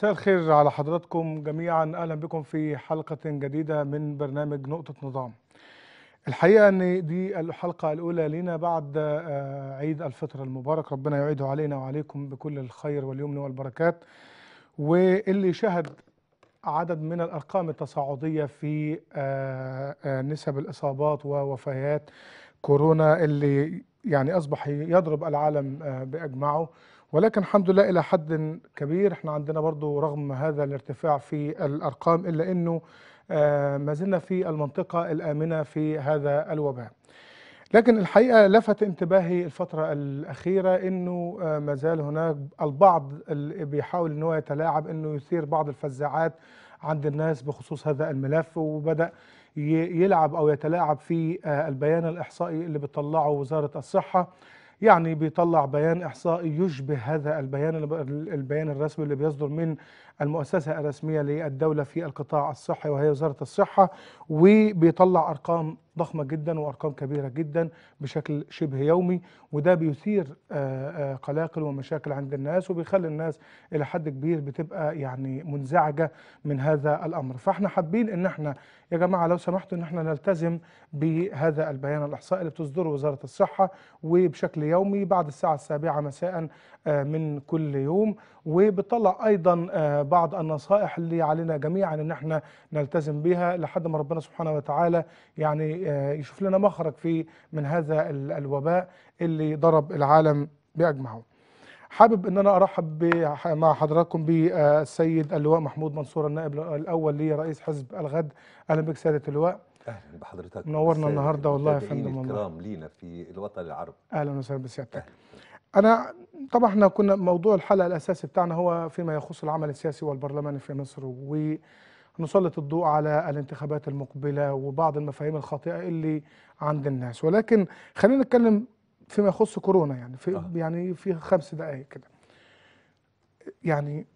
مساء الخير على حضراتكم جميعا اهلا بكم في حلقه جديده من برنامج نقطه نظام الحقيقه ان دي الحلقه الاولى لنا بعد آه، عيد الفطر المبارك ربنا يعيده علينا وعليكم بكل الخير واليمن والبركات واللي شهد عدد من الارقام التصاعديه في آه، آه، نسب الاصابات ووفيات كورونا اللي يعني اصبح يضرب العالم باجمعه ولكن الحمد لله إلى حد كبير احنا عندنا برضو رغم هذا الارتفاع في الأرقام إلا أنه آه، ما زلنا في المنطقة الآمنة في هذا الوباء لكن الحقيقة لفت انتباهي الفترة الأخيرة أنه آه، ما زال هناك البعض اللي بيحاول هو يتلاعب أنه يثير بعض الفزاعات عند الناس بخصوص هذا الملف وبدأ يلعب أو يتلاعب في آه، البيان الإحصائي اللي بتطلعه وزارة الصحة يعني بيطلع بيان احصائي يشبه هذا البيان البيان الرسمي اللي بيصدر من المؤسسة الرسمية للدولة في القطاع الصحي وهي وزارة الصحة وبيطلع أرقام ضخمة جدا وأرقام كبيرة جدا بشكل شبه يومي وده بيثير آه، آه، قلاقل ومشاكل عند الناس وبيخلي الناس إلى حد كبير بتبقى يعني منزعجة من هذا الأمر فاحنا حابين إن احنا يا جماعة لو سمحتوا إن احنا نلتزم بهذا البيان الإحصائي اللي بتصدره وزارة الصحة وبشكل يومي بعد الساعة السابعة مساء آه، من كل يوم وبتطلع أيضا بعض النصائح اللي علينا جميعا ان احنا نلتزم بها لحد ما ربنا سبحانه وتعالى يعني آه، يشوف لنا مخرج في من هذا الوباء اللي ضرب العالم باجمعه حابب ان انا ارحب مع حضراتكم بالسيد آه، اللواء محمود منصور النائب الاول لرئيس حزب الغد اهلا بك سياده اللواء اهلا بحضرتك منورنا النهارده والله يا فندم الكرام لينا في الوطن العربي اهلا وسهلا بسيادتك انا طبعا احنا كنا موضوع الحلقه الاساسي بتاعنا هو فيما يخص العمل السياسي والبرلماني في مصر ونسلط الضوء على الانتخابات المقبله وبعض المفاهيم الخاطئه اللي عند الناس ولكن خلينا نتكلم فيما يخص كورونا يعني في آه. يعني في خمس دقائق كده يعني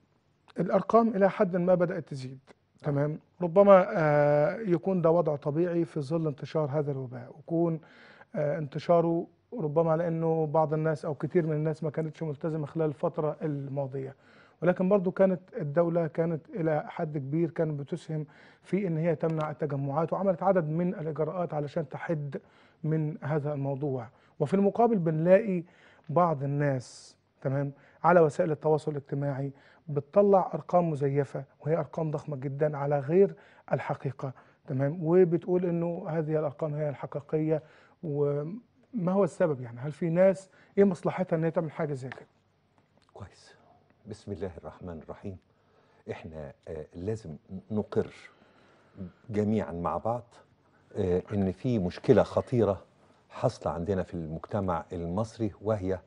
الارقام الى حد ما بدات تزيد تمام ربما آه، يكون ده وضع طبيعي في ظل انتشار هذا الوباء ويكون آه، انتشاره ربما لأنه بعض الناس أو كثير من الناس ما كانتش ملتزمة خلال الفترة الماضية ولكن برضو كانت الدولة كانت إلى حد كبير كانت بتسهم في أن هي تمنع التجمعات وعملت عدد من الإجراءات علشان تحد من هذا الموضوع وفي المقابل بنلاقي بعض الناس تمام على وسائل التواصل الاجتماعي بتطلع ارقام مزيفه وهي ارقام ضخمه جدا على غير الحقيقه تمام وبتقول انه هذه الارقام هي الحقيقيه و ما هو السبب يعني هل في ناس ايه مصلحتها ان هي تعمل حاجه زي كده كويس بسم الله الرحمن الرحيم احنا آه لازم نقر جميعا مع بعض آه ان في مشكله خطيره حاصله عندنا في المجتمع المصري وهي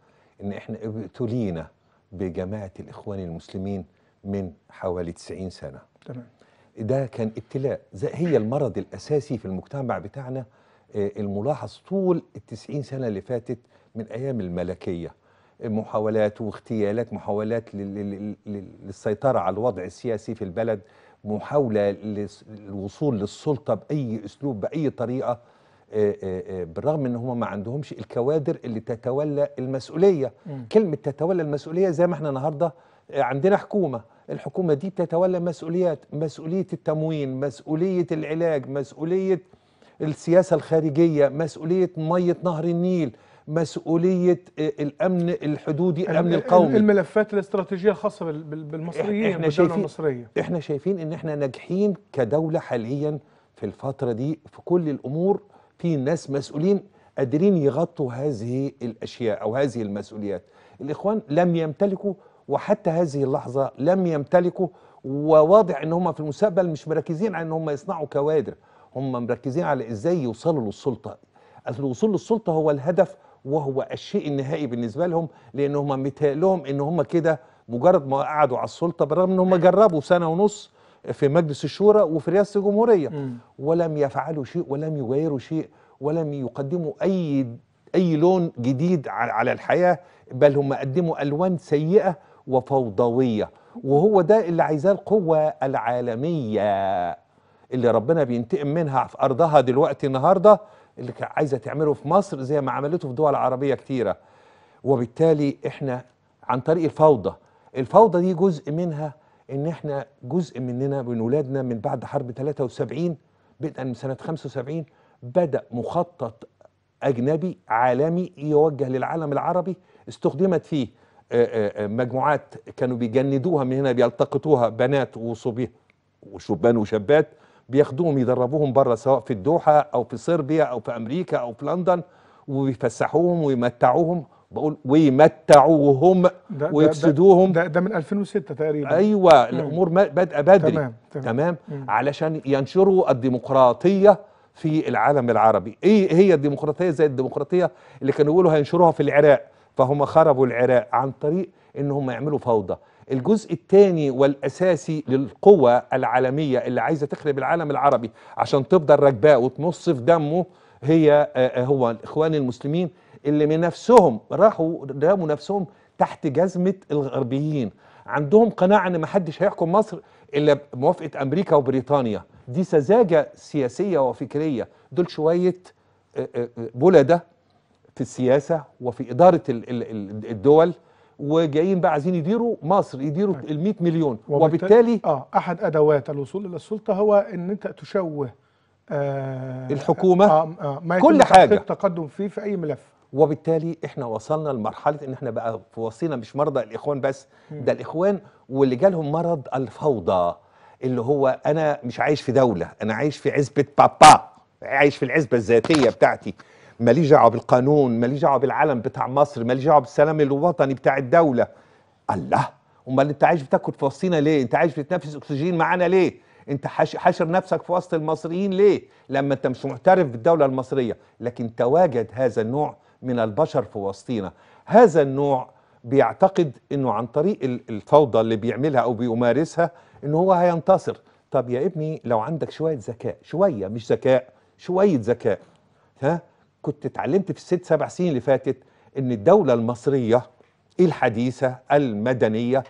ان احنا ابتلينا بجماعه الاخوان المسلمين من حوالي 90 سنه تمام ده كان ابتلاء هي المرض الاساسي في المجتمع بتاعنا آه، الملاحظ طول التسعين سنة اللي فاتت من أيام الملكية محاولات واغتيالات محاولات للسيطرة على الوضع السياسي في البلد محاولة للوصول للسلطة بأي أسلوب بأي طريقة آه، آه، بالرغم ان هم ما عندهمش الكوادر اللي تتولى المسؤوليه م. كلمه تتولى المسؤوليه زي ما احنا النهارده عندنا حكومه الحكومه دي تتولى مسؤوليات مسؤوليه التموين مسؤوليه العلاج مسؤوليه السياسه الخارجيه مسؤوليه ميه نهر النيل مسؤوليه آه، الامن الحدودي الامن القومي الملفات الاستراتيجيه الخاصه بالمصريين احنا شايفين المصريه احنا شايفين ان احنا ناجحين كدوله حاليا في الفتره دي في كل الامور في ناس مسؤولين قادرين يغطوا هذه الاشياء او هذه المسؤوليات الاخوان لم يمتلكوا وحتى هذه اللحظه لم يمتلكوا وواضح ان هم في المستقبل مش مركزين على ان هم يصنعوا كوادر هم مركزين على ازاي يوصلوا للسلطه اصل الوصول للسلطه هو الهدف وهو الشيء النهائي بالنسبه لهم لان هم متهيألهم ان هم كده مجرد ما قعدوا على السلطه بالرغم ان هم جربوا سنه ونص في مجلس الشورى وفي رئاسه الجمهوريه ولم يفعلوا شيء ولم يغيروا شيء ولم يقدموا اي اي لون جديد على الحياه بل هم قدموا الوان سيئه وفوضويه وهو ده اللي عايزاه القوه العالميه اللي ربنا بينتقم منها في ارضها دلوقتي النهارده اللي عايزه تعمله في مصر زي ما عملته في دول عربيه كتيره وبالتالي احنا عن طريق الفوضى الفوضى دي جزء منها ان احنا جزء مننا من ولادنا من بعد حرب 73 بدءا من سنه 75 بدا مخطط اجنبي عالمي يوجه للعالم العربي استخدمت فيه آه، آه، آه، مجموعات كانوا بيجندوها من هنا بيلتقطوها بنات وصبيه وشبان وشابات بياخدوهم يدربوهم بره سواء في الدوحه او في صربيا او في امريكا او في لندن ويفسحوهم ويمتعوهم بقول ويمتعوهم ده ويفسدوهم ده, ده, ده من 2006 تقريبا ايوه مم. الامور بادئه بدري تمام تمام, تمام مم. علشان ينشروا الديمقراطيه في العالم العربي ايه هي الديمقراطيه زي الديمقراطيه اللي كانوا يقولوا هينشروها في العراق فهم خربوا العراق عن طريق ان هم يعملوا فوضى الجزء الثاني والاساسي للقوه العالميه اللي عايزه تخرب العالم العربي عشان تفضل راكباه وتمص في دمه هي آه، آه، هو الاخوان المسلمين اللي من نفسهم راحوا رموا نفسهم تحت جزمه الغربيين عندهم قناعه ان محدش هيحكم مصر الا بموافقه امريكا وبريطانيا دي سذاجه سياسيه وفكريه دول شويه آه، بلده في السياسه وفي اداره الدول وجايين بقى عايزين يديروا مصر يديروا طيب. ال 100 مليون وبالتالي اه احد ادوات الوصول الى السلطه هو ان انت تشوه آه الحكومه آه آه ما كل حاجه التقدم فيه في اي ملف وبالتالي احنا وصلنا لمرحله ان احنا بقى في وصينا مش مرضى الاخوان بس ده الاخوان واللي جالهم مرض الفوضى اللي هو انا مش عايش في دوله انا عايش في عزبه بابا عايش في العزبه الذاتيه بتاعتي مالي دعوه بالقانون مالي دعوه بالعلم بتاع مصر مالي دعوه بالسلام الوطني بتاع الدوله الله امال انت عايش بتاكل في وسطينا ليه انت عايش بتنافس اكسجين معانا ليه انت حاشر نفسك في وسط المصريين ليه لما انت مش معترف بالدوله المصريه لكن تواجد هذا النوع من البشر في وسطينا هذا النوع بيعتقد انه عن طريق الفوضى اللي بيعملها او بيمارسها ان هو هينتصر طب يا ابني لو عندك شويه ذكاء شويه مش ذكاء شويه ذكاء ها كنت اتعلمت في الست سبع سنين اللي فاتت ان الدولة المصرية الحديثة المدنية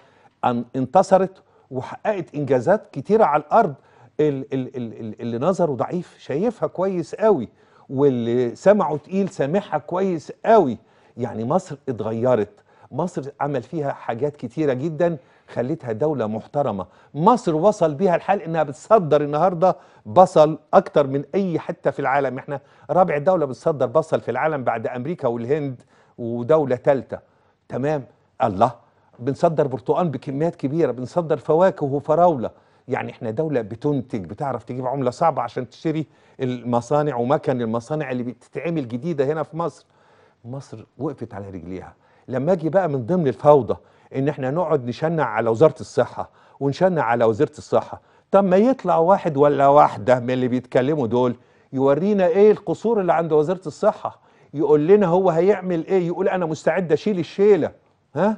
انتصرت وحققت انجازات كتيرة على الارض اللي نظره ضعيف شايفها كويس قوي واللي سمعه تقيل سامعها كويس قوي يعني مصر اتغيرت مصر عمل فيها حاجات كتيرة جدا خليتها دولة محترمة مصر وصل بها الحال انها بتصدر النهاردة بصل اكتر من اي حتة في العالم احنا رابع دولة بتصدر بصل في العالم بعد امريكا والهند ودولة تالتة تمام الله بنصدر برتقال بكميات كبيرة بنصدر فواكه وفراولة يعني احنا دولة بتنتج بتعرف تجيب عملة صعبة عشان تشتري المصانع ومكن المصانع اللي بتتعمل جديدة هنا في مصر مصر وقفت على رجليها لما اجي بقى من ضمن الفوضى ان احنا نقعد نشنع على وزاره الصحه ونشنع على وزيره الصحه طب ما يطلع واحد ولا واحده من اللي بيتكلموا دول يورينا ايه القصور اللي عند وزاره الصحه يقول لنا هو هيعمل ايه يقول انا مستعد اشيل الشيله ها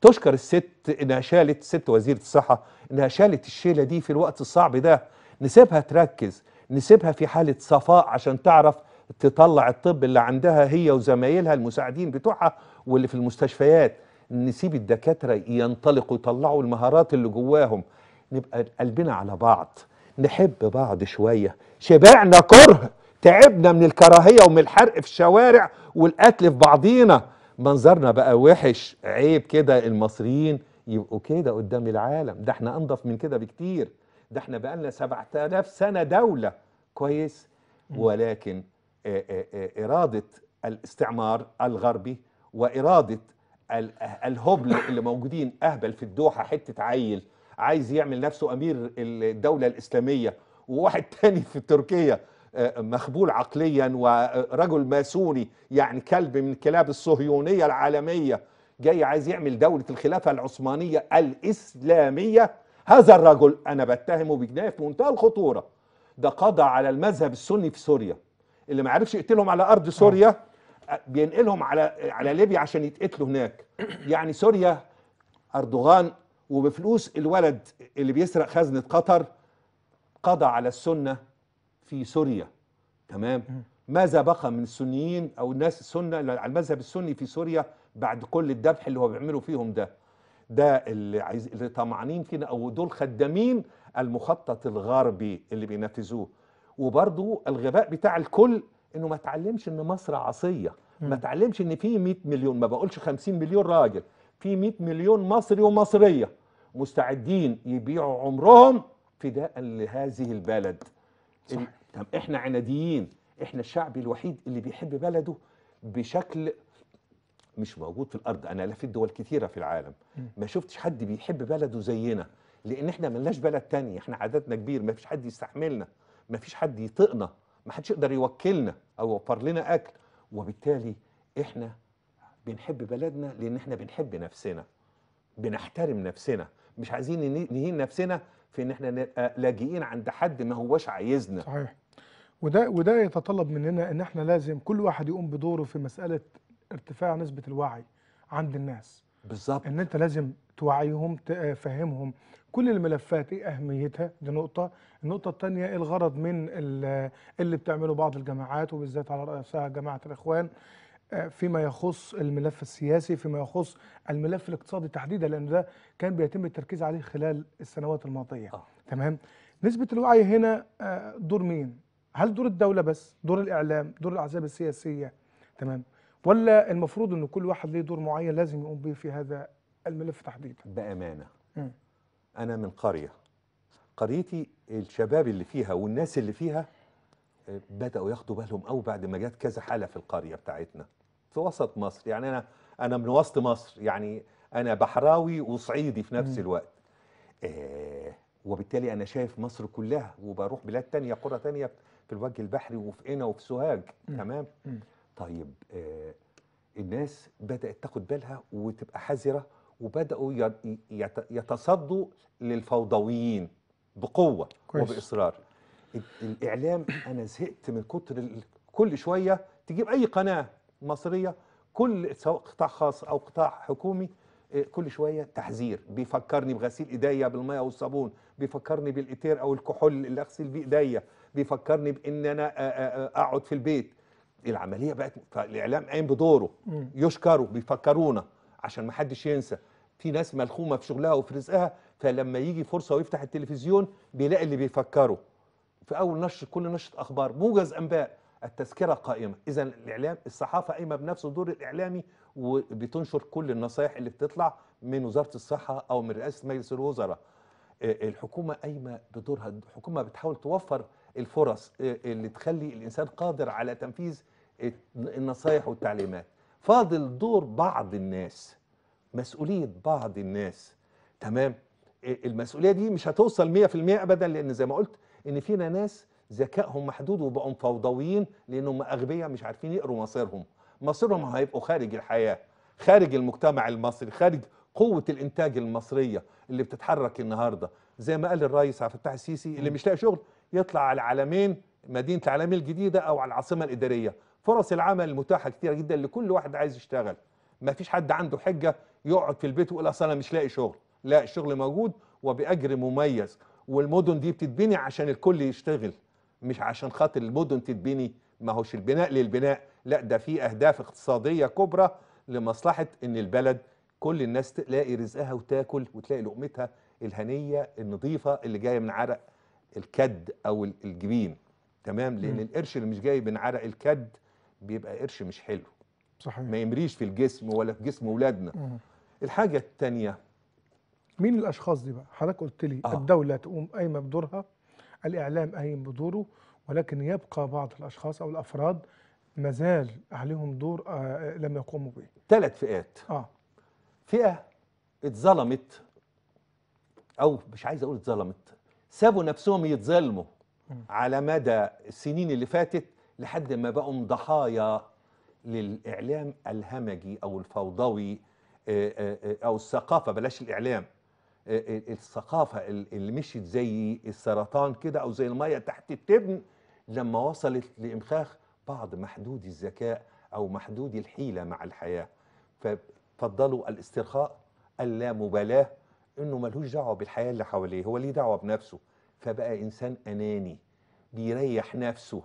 تشكر الست انها شالت ست وزيره الصحه انها شالت الشيله دي في الوقت الصعب ده نسيبها تركز نسيبها في حاله صفاء عشان تعرف تطلع الطب اللي عندها هي وزمايلها المساعدين بتوعها واللي في المستشفيات نسيب الدكاترة ينطلقوا يطلعوا المهارات اللي جواهم نبقى قلبنا على بعض نحب بعض شوية شبعنا كره تعبنا من الكراهية ومن الحرق في الشوارع والقتل في بعضينا منظرنا بقى وحش عيب كده المصريين يبقوا كده قدام العالم ده احنا انضف من كده بكتير ده احنا بقالنا 7000 سنة دولة كويس ولكن اه اه اه إرادة الاستعمار الغربي وإرادة الهبل اللي موجودين اهبل في الدوحه حته عيل عايز يعمل نفسه امير الدوله الاسلاميه وواحد تاني في تركيا آه، مخبول عقليا ورجل ماسوني يعني كلب من كلاب الصهيونيه العالميه جاي عايز يعمل دوله الخلافه العثمانيه الاسلاميه هذا الرجل انا بتهمه بجنايه في منتهى الخطوره ده قضى على المذهب السني في سوريا اللي ما عرفش يقتلهم على ارض سوريا آه. بينقلهم على على ليبيا عشان يتقتلوا هناك يعني سوريا اردوغان وبفلوس الولد اللي بيسرق خزنه قطر قضى على السنه في سوريا تمام ماذا بقى من السنيين او الناس السنه على المذهب السني في سوريا بعد كل الذبح اللي هو بيعمله فيهم ده ده اللي عايز اللي طمعانين فينا او دول خدامين المخطط الغربي اللي بينفذوه وبرضه الغباء بتاع الكل انه ما تعلمش ان مصر عصيه ما تعلمش ان في 100 مليون ما بقولش 50 مليون راجل في 100 مليون مصري ومصريه مستعدين يبيعوا عمرهم فداء لهذه البلد صح. طب احنا عناديين احنا الشعب الوحيد اللي بيحب بلده بشكل مش موجود في الارض انا لفيت دول كثيره في العالم ما شفتش حد بيحب بلده زينا لان احنا ملناش بلد تاني احنا عددنا كبير ما فيش حد يستحملنا ما فيش حد يطقنا ما حدش يقدر يوكلنا او يوفر لنا اكل وبالتالي احنا بنحب بلدنا لان احنا بنحب نفسنا بنحترم نفسنا مش عايزين نهين نفسنا في ان احنا نبقى لاجئين عند حد ما هواش عايزنا صحيح وده وده يتطلب مننا ان احنا لازم كل واحد يقوم بدوره في مساله ارتفاع نسبه الوعي عند الناس بالظبط ان انت لازم توعيهم تفهمهم آه، كل الملفات ايه اهميتها دي نقطه النقطه الثانيه ايه الغرض من اللي بتعمله بعض الجماعات وبالذات على راسها جماعه الاخوان آه، فيما يخص الملف السياسي فيما يخص الملف الاقتصادي تحديدا لان ده كان بيتم التركيز عليه خلال السنوات الماضيه آه. تمام نسبه الوعي هنا آه، دور مين هل دور الدوله بس دور الاعلام دور الاحزاب السياسيه تمام ولا المفروض ان كل واحد ليه دور معين لازم يقوم به في هذا الملف تحديدا بامانه م. انا من قريه قريتي الشباب اللي فيها والناس اللي فيها آه، بداوا ياخدوا بالهم قوي بعد ما جت كذا حاله في القريه بتاعتنا في وسط مصر يعني انا انا من وسط مصر يعني انا بحراوي وصعيدي في نفس م. الوقت آه وبالتالي انا شايف مصر كلها وبروح بلاد تانية قرى تانية في الوجه البحري وفي قنا وفي سوهاج تمام م. طيب آه، الناس بدأت تاخد بالها وتبقى حذرة وبدأوا يتصدوا للفوضويين بقوة كويس. وبإصرار الإعلام أنا زهقت من كتر كل شوية تجيب أي قناة مصرية كل سواء قطاع خاص أو قطاع حكومي آه، كل شوية تحذير بيفكرني بغسيل إيديا بالمية والصابون بيفكرني بالإتير أو الكحول اللي أغسل بيه إيديا بيفكرني بإن أنا أقعد في البيت العمليه بقت فالاعلام قايم بدوره يشكروا بيفكرونا عشان ما حدش ينسى في ناس ملخومه في شغلها وفي رزقها فلما يجي فرصه ويفتح التلفزيون بيلاقي اللي بيفكره في اول نشر كل نشره اخبار موجز انباء التذكره قائمه اذا الاعلام الصحافه قايمه بنفس الدور الاعلامي وبتنشر كل النصايح اللي بتطلع من وزاره الصحه او من رئاسه مجلس الوزراء آه، الحكومه قايمه بدورها الحكومه بتحاول توفر الفرص آه، اللي تخلي الانسان قادر على تنفيذ النصايح والتعليمات فاضل دور بعض الناس مسؤوليه بعض الناس تمام آه، المسؤوليه دي مش هتوصل 100% ابدا لان زي ما قلت ان فينا ناس ذكائهم محدود وبقوا فوضويين لانهم اغبياء مش عارفين يقروا مصيرهم مصيرهم هيبقوا خارج الحياه خارج المجتمع المصري خارج قوه الانتاج المصريه اللي بتتحرك النهارده زي ما قال الرئيس عبد الفتاح السيسي اللي مش لاقي شغل يطلع على العالمين مدينه العالمين الجديده او على العاصمه الاداريه فرص العمل متاحه كتير جدا لكل واحد عايز يشتغل ما فيش حد عنده حجه يقعد في البيت ويقول اصل انا مش لاقي شغل لا الشغل موجود وباجر مميز والمدن دي بتتبني عشان الكل يشتغل مش عشان خاطر المدن تتبني ما هوش البناء للبناء لا ده في اهداف اقتصاديه كبرى لمصلحه ان البلد كل الناس تلاقي رزقها وتاكل وتلاقي لقمتها الهنيه النظيفه اللي جايه من عرق الكد او الجبين تمام لان القرش اللي مش جاي من عرق الكد بيبقى قرش مش حلو صحيح ما يمريش في الجسم ولا في جسم اولادنا الحاجه الثانيه مين الاشخاص دي بقى حضرتك قلت لي آه. الدوله تقوم قايمه بدورها الاعلام قايم بدوره ولكن يبقى بعض الاشخاص او الافراد ما زال عليهم دور آه لم يقوموا به ثلاث فئات اه فئه اتظلمت او مش عايز اقول اتظلمت سابوا نفسهم يتظلموا على مدى السنين اللي فاتت لحد ما بقوا ضحايا للإعلام الهمجي أو الفوضوي آه، آه، آه، أو الثقافة بلاش الإعلام الثقافة اللي مشيت زي السرطان كده أو زي المية تحت التبن لما وصلت لإمخاخ بعض محدود الذكاء أو محدود الحيلة مع الحياة ففضلوا الاسترخاء اللامبالاة انه ملوش دعوه بالحياه اللي حواليه هو ليه دعوه بنفسه فبقى انسان اناني بيريح نفسه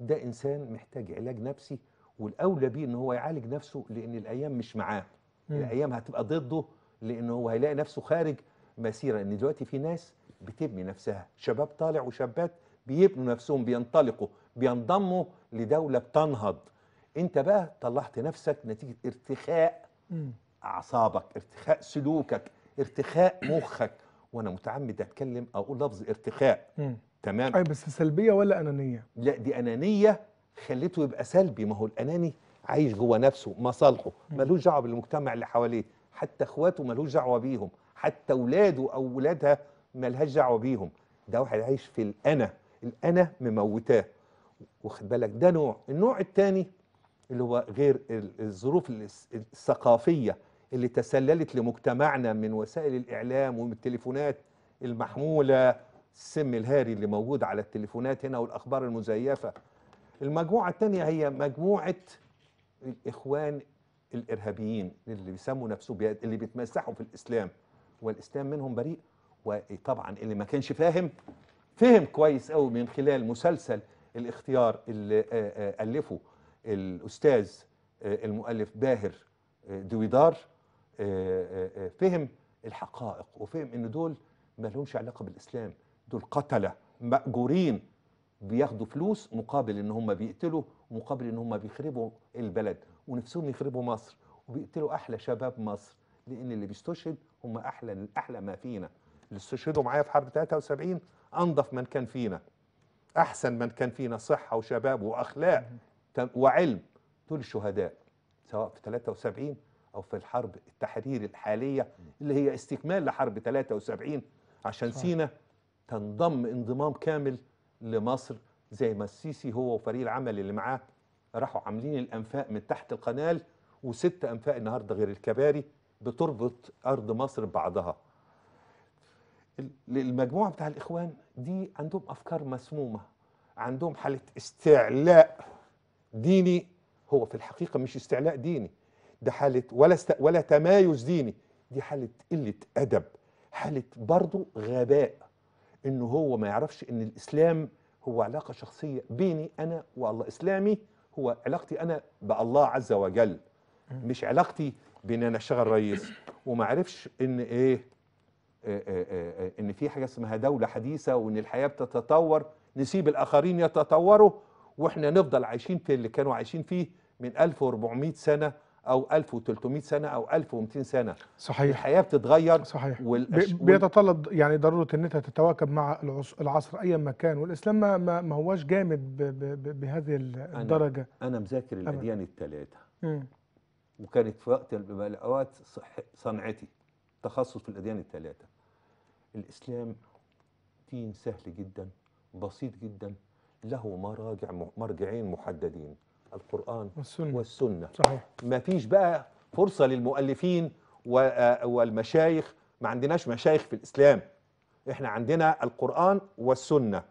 ده انسان محتاج علاج نفسي والاولى بيه ان هو يعالج نفسه لان الايام مش معاه مم. الايام هتبقى ضده لان هو هيلاقي نفسه خارج مسيره ان دلوقتي في ناس بتبني نفسها شباب طالع وشابات بيبنوا نفسهم بينطلقوا بينضموا لدوله بتنهض انت بقى طلعت نفسك نتيجه ارتخاء اعصابك ارتخاء سلوكك ارتخاء مخك وانا متعمد اتكلم اقول لفظ ارتخاء مم. تمام اي بس سلبيه ولا انانيه لا دي انانيه خليته يبقى سلبي ما هو الاناني عايش جوه نفسه مصالحه ملوش دعوه بالمجتمع اللي حواليه حتى اخواته ملوش دعوه بيهم حتى اولاده او اولادها ملهاش دعوه بيهم ده واحد عايش في الانا الانا مموتاه واخد بالك ده نوع النوع الثاني اللي هو غير الظروف الثقافيه اللي تسللت لمجتمعنا من وسائل الإعلام ومن التليفونات المحمولة السم الهاري اللي موجود على التليفونات هنا والأخبار المزيفة المجموعة الثانية هي مجموعة الإخوان الإرهابيين اللي بيسموا نفسهم اللي بيتمسحوا في الإسلام والإسلام منهم بريء وطبعا اللي ما كانش فاهم فهم كويس قوي من خلال مسلسل الاختيار اللي ألفه الأستاذ المؤلف باهر دويدار آه، آه، آه، فهم الحقائق وفهم ان دول ما لهمش علاقه بالاسلام دول قتله ماجورين بياخدوا فلوس مقابل ان هم بيقتلوا ومقابل ان هم بيخربوا البلد ونفسهم يخربوا مصر وبيقتلوا احلى شباب مصر لان اللي بيستشهد هم احلى احلى ما فينا اللي استشهدوا معايا في حرب 73 انظف من كان فينا احسن من كان فينا صحه وشباب واخلاق وعلم دول الشهداء سواء في 73 أو في الحرب التحرير الحالية اللي هي استكمال لحرب 73 عشان سينا تنضم انضمام كامل لمصر زي ما السيسي هو وفريق العمل اللي معاه راحوا عاملين الأنفاق من تحت القنال وست أنفاق النهاردة غير الكباري بتربط أرض مصر ببعضها المجموعة بتاع الإخوان دي عندهم أفكار مسمومة عندهم حالة استعلاء ديني هو في الحقيقة مش استعلاء ديني ده حالة ولا است... ولا تمايز ديني دي حالة قلة أدب حالة برضه غباء إن هو ما يعرفش إن الإسلام هو علاقة شخصية بيني أنا والله إسلامي هو علاقتي أنا بالله عز وجل مش علاقتي بإن أنا أشتغل رئيس وما عرفش إن إيه ان في حاجه اسمها دوله حديثه وان الحياه بتتطور نسيب الاخرين يتطوروا واحنا نفضل عايشين في اللي كانوا عايشين فيه من 1400 سنه او 1300 سنه او 1200 سنه صحيح الحياه بتتغير صحيح والأش... بيتطلب يعني ضروره ان انت تتواكب مع العصر ايا ما كان والاسلام ما, ما هواش جامد ب... ب... بهذه الدرجه انا, أنا مذاكر الاديان الثلاثه وكانت في وقت الاوقات صح... صنعتي تخصص في الاديان الثلاثه الاسلام دين سهل جدا بسيط جدا له مراجع مرجعين محددين القرآن والسنة, والسنة. صحيح ما فيش بقى فرصة للمؤلفين والمشايخ ما عندناش مشايخ في الإسلام احنا عندنا القرآن والسنة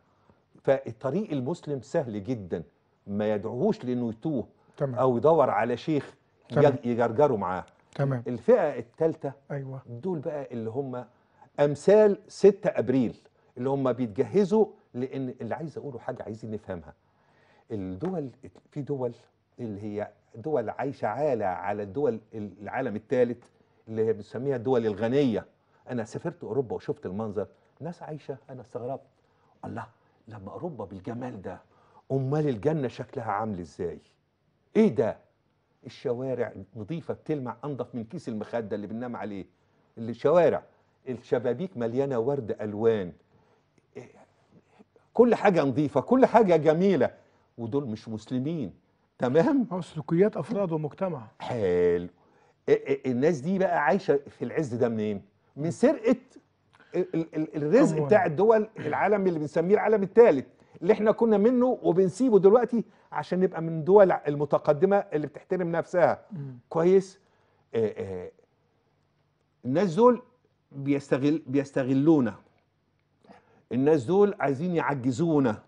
فالطريق المسلم سهل جدا ما يدعوهوش لأنه يتوه تمام. أو يدور على شيخ تمام. يجرجره معاه تمام الفئة الثالثة أيوة. دول بقى اللي هم أمثال 6 أبريل اللي هم بيتجهزوا لأن اللي عايز أقوله حاجة عايزين نفهمها الدول في دول اللي هي دول عايشه عاله على الدول العالم الثالث اللي هي بنسميها الدول الغنيه انا سافرت اوروبا وشفت المنظر ناس عايشه انا استغربت الله لما اوروبا بالجمال ده امال الجنه شكلها عامل ازاي ايه ده الشوارع نظيفه بتلمع انضف من كيس المخده اللي بننام عليه الشوارع الشبابيك مليانه ورد الوان إيه، كل حاجه نظيفه كل حاجه جميله ودول مش مسلمين تمام او سلوكيات افراد ومجتمع حلو الناس دي بقى عايشه في العز ده منين من سرقه الرزق بتاع الدول العالم اللي بنسميه العالم الثالث اللي احنا كنا منه وبنسيبه دلوقتي عشان نبقى من الدول المتقدمه اللي بتحترم نفسها كويس الناس دول بيستغل بيستغلونا الناس دول عايزين يعجزونا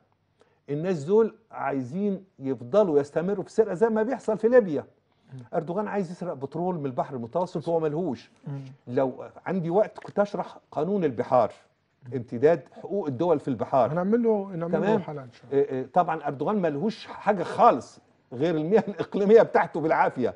الناس دول عايزين يفضلوا يستمروا في السرقه زي ما بيحصل في ليبيا اردوغان عايز يسرق بترول من البحر المتوسط وهو ملهوش لو عندي وقت كنت اشرح قانون البحار امتداد حقوق الدول في البحار هنعمل له نعمل له حلقه ان شاء الله إيه، إيه، طبعا اردوغان ملهوش حاجه خالص غير المياه الاقليميه بتاعته بالعافيه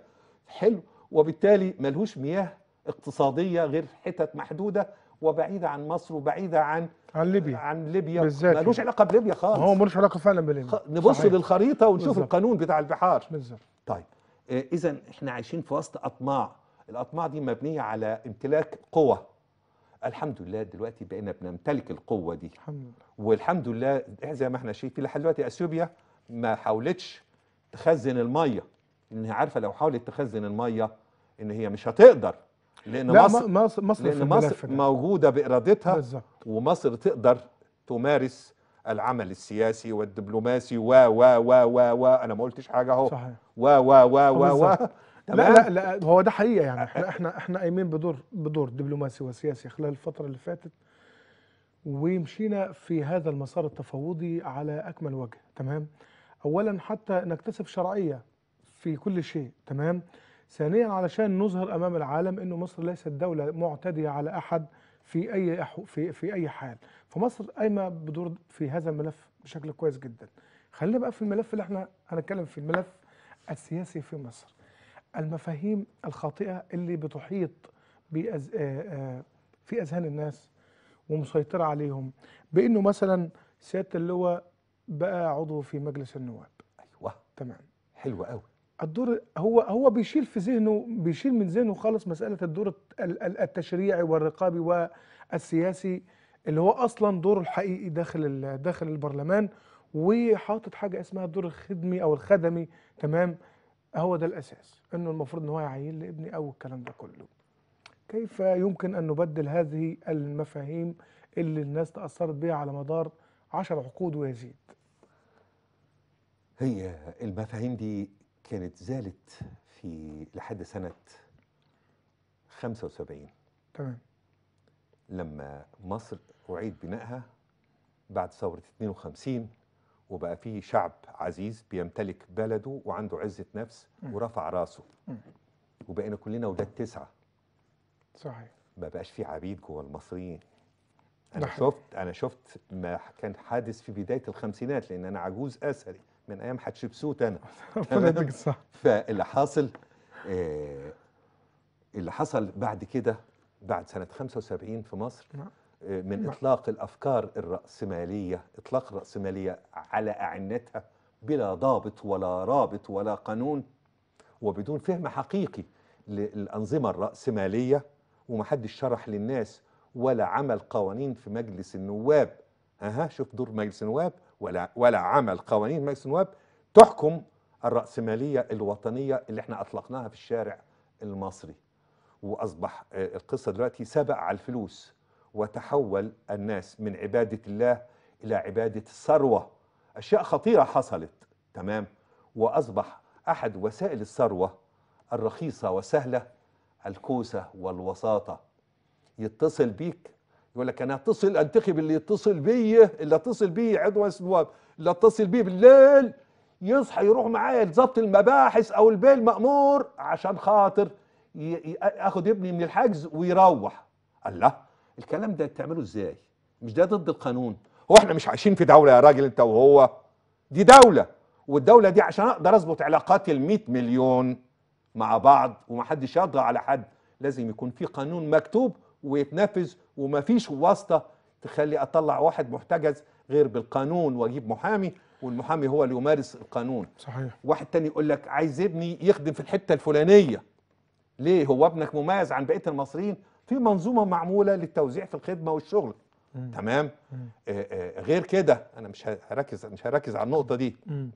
حلو وبالتالي ملهوش مياه اقتصاديه غير حتت محدوده وبعيده عن مصر وبعيده عن عن ليبيا عن ليبيا بالذات ملوش علاقه بليبيا خالص هو ملوش علاقه فعلا بليبيا خ... نبص صحيح. للخريطه ونشوف بالزبط. القانون بتاع البحار بالظبط طيب آه، اذا احنا عايشين في وسط اطماع الاطماع دي مبنيه على امتلاك قوه الحمد لله دلوقتي بقينا بنمتلك القوه دي الحمد لله والحمد لله زي ما احنا شايفين لحد دلوقتي اثيوبيا ما حاولتش تخزن الميه لان هي عارفه لو حاولت تخزن الميه ان هي مش هتقدر لان لا مصر مصر, لان مصر موجوده بارادتها بالزبط. ومصر تقدر تمارس العمل السياسي والدبلوماسي و و و و و انا ما قلتش حاجه اهو و و و و و لا لا لا هو ده حقيقه يعني احنا احنا احنا قايمين بدور بدور دبلوماسي وسياسي خلال الفتره اللي فاتت ومشينا في هذا المسار التفاوضي على اكمل وجه تمام اولا حتى نكتسب شرعيه في كل شيء تمام ثانيا علشان نظهر امام العالم انه مصر ليست دوله معتديه على احد في اي أحو في في اي حال فمصر قايمه بدور في هذا الملف بشكل كويس جدا خلينا بقى في الملف اللي احنا هنتكلم في الملف السياسي في مصر المفاهيم الخاطئه اللي بتحيط بأز... آه، آه، في اذهان الناس ومسيطره عليهم بانه مثلا سياده اللواء بقى عضو في مجلس النواب ايوه تمام حلو قوي الدور هو هو بيشيل في ذهنه بيشيل من ذهنه خالص مساله الدور التشريعي والرقابي والسياسي اللي هو اصلا دوره الحقيقي داخل داخل البرلمان وحاطط حاجه اسمها الدور الخدمي او الخدمي تمام هو ده الاساس انه المفروض ان هو يعين لابني او الكلام ده كله كيف يمكن ان نبدل هذه المفاهيم اللي الناس تاثرت بها على مدار عشر عقود ويزيد هي المفاهيم دي كانت زالت في لحد سنة 75 تمام لما مصر أعيد بنائها بعد ثورة 52 وبقى فيه شعب عزيز بيمتلك بلده وعنده عزة نفس ورفع راسه وبقينا كلنا ولاد تسعة صحيح ما بقاش فيه عبيد جوه المصريين انا شفت انا شفت ما كان حادث في بدايه الخمسينات لان انا عجوز اثري من ايام حتشبسوت انا فاللي حاصل آه اللي حصل بعد كده بعد سنه 75 في مصر نعم. آه، من نعم. اطلاق الافكار الراسماليه اطلاق الراسماليه على اعنتها بلا ضابط ولا رابط ولا قانون وبدون فهم حقيقي للانظمه الراسماليه ومحدش شرح للناس ولا عمل قوانين في مجلس النواب اها شوف دور مجلس النواب ولا ولا عمل قوانين مجلس النواب تحكم الرأسمالية الوطنية اللي احنا أطلقناها في الشارع المصري وأصبح آه، القصة دلوقتي سبق على الفلوس وتحول الناس من عبادة الله إلى عبادة الثروة أشياء خطيرة حصلت تمام وأصبح أحد وسائل الثروة الرخيصة وسهلة الكوسة والوساطة يتصل بيك يقول لك انا اتصل انتخب اللي يتصل بي اللي اتصل بي عضو اسمه اللي اتصل بيه بالليل يصحى يروح معايا لظبط المباحث او البيت المأمور عشان خاطر اخد ابني من الحجز ويروح الله الكلام ده تعمله ازاي مش ده ضد القانون هو احنا مش عايشين في دولة يا راجل انت وهو دي دولة والدولة دي عشان اقدر اظبط علاقات ال مليون مع بعض ومحدش يضغط على حد لازم يكون في قانون مكتوب ويتنفذ ومفيش واسطه تخلي اطلع واحد محتجز غير بالقانون واجيب محامي والمحامي هو اللي يمارس القانون صحيح واحد تاني يقول لك عايز ابني يخدم في الحته الفلانيه ليه هو ابنك مميز عن بقيه المصريين في منظومه معموله للتوزيع في الخدمه والشغل مم. تمام مم. آآ آه، آآ آه، غير كده انا مش هركز مش هركز على النقطه دي آآ